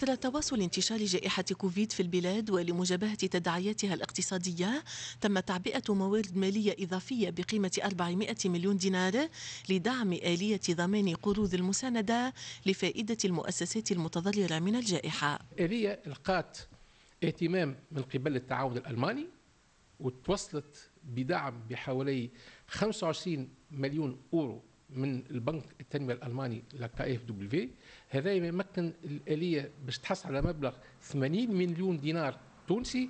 إثر تواصل انتشار جائحة كوفيد في البلاد ولمجابهة تداعياتها الاقتصادية تم تعبئة موارد مالية إضافية بقيمة 400 مليون دينار لدعم آلية ضمان قروض المساندة لفائدة المؤسسات المتضررة من الجائحة آلية لقات اهتمام من قبل التعاون الألماني وتوصلت بدعم بحوالي 25 مليون أورو من البنك التنميه الالماني لا كي اف دبليو هذا يمكن الاليه باش تحصل على مبلغ 80 مليون دينار تونسي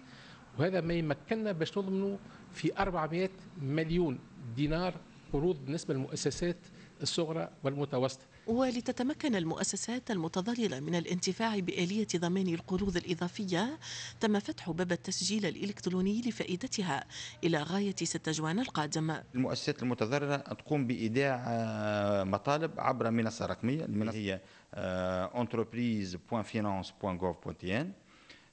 وهذا ما يمكننا باش نضمنوا في 400 مليون دينار قروض بالنسبه للمؤسسات الصغرى والمتوسطة ولتتمكن المؤسسات المتضررة من الانتفاع بآلية ضمان القروض الإضافية تم فتح باب التسجيل الإلكتروني لفائدتها إلى غاية 6 جوان القادم المؤسسات المتضررة تقوم بإيداع آه، مطالب عبر منصة رقمية المنصة هي آه، entreprise.finance.gov.tn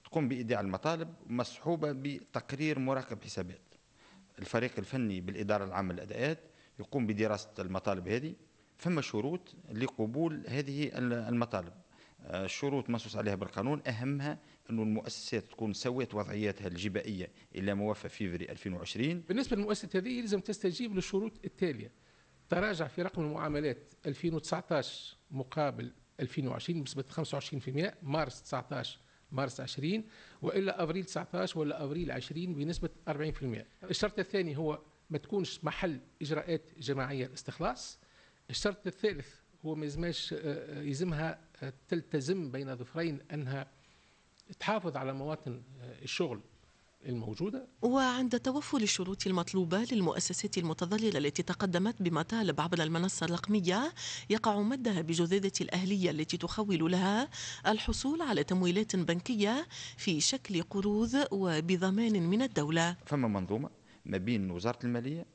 تقوم بإيداع المطالب مصحوبة بتقرير مراقب حسابات الفريق الفني بالإدارة العامة للأداءات يقوم بدراسة المطالب هذه فما شروط لقبول هذه المطالب آه، الشروط منصوص عليها بالقانون اهمها انه المؤسسات تكون سويت وضعياتها الجبائيه الى موفى فيفري 2020 بالنسبه للمؤسسات هذه يلزم تستجيب للشروط التاليه تراجع في رقم المعاملات 2019 مقابل 2020 بنسبه 25% مارس 19 مارس 20 والا افريل 19 ولا افريل 20 بنسبه 40% الشرط الثاني هو ما تكونش محل اجراءات جماعيه الاستخلاص الشرط الثالث هو ما يزمش آه، يلزمها آه، تلتزم بين ظفرين انها تحافظ على مواطن آه، الشغل الموجودة وعند توفر الشروط المطلوبة للمؤسسات المتظللة التي تقدمت بمطالب عبر المنصة الرقمية يقع مدها بجذيرة الأهلية التي تخول لها الحصول على تمويلات بنكية في شكل قروض وبضمان من الدولة فما منظومة ما بين وزاره الماليه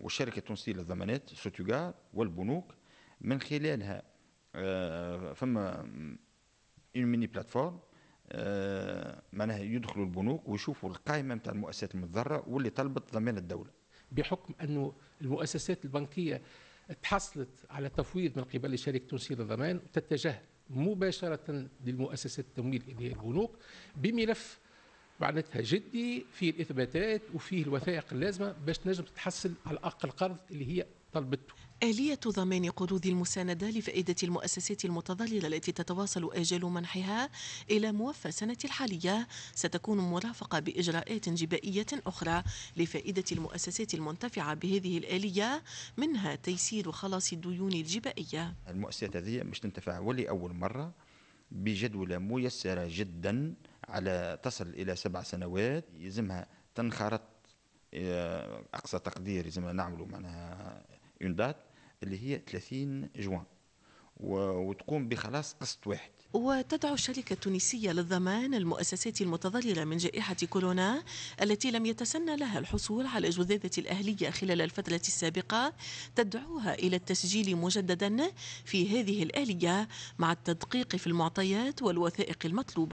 والشركه التونسيه للضمانات سوتوغار والبنوك من خلالها آه، فما اون ميني بلاتفورم معناها يدخلوا البنوك ويشوفوا القائمه نتاع المؤسسات المتضرره واللي طلبت ضمان الدوله. بحكم انه المؤسسات البنكيه تحصلت على تفويض من قبل الشركه التونسيه للضمان تتجه مباشره للمؤسسات التمويل اللي هي البنوك بملف معناتها جدي فيه الاثباتات وفيه الوثائق اللازمه باش تنجم تتحصل على اقل القرض اللي هي طلبته آلية ضمان قروض المساندة لفائدة المؤسسات المتضللة التي تتواصل آجال منحها إلى موفى السنة الحالية ستكون مرافقة بإجراءات جبائية أخرى لفائدة المؤسسات المنتفعة بهذه الآلية منها تيسير خلاص الديون الجبائية المؤسسات هذه مش تنتفع ولي أول مرة بجدولة ميسرة جدا على تصل إلى سبع سنوات يلزمها تنخرط آه، أقصى تقدير يلزمنا نعملوا معناها اون دات اللي هي 30 جوان وتقوم بخلاص قسط واحد وتدعو الشركة التونسية للضمان المؤسسات المتضررة من جائحة كورونا التي لم يتسنى لها الحصول على جذاذة الأهلية خلال الفترة السابقة تدعوها إلى التسجيل مجددا في هذه الآلية مع التدقيق في المعطيات والوثائق المطلوبة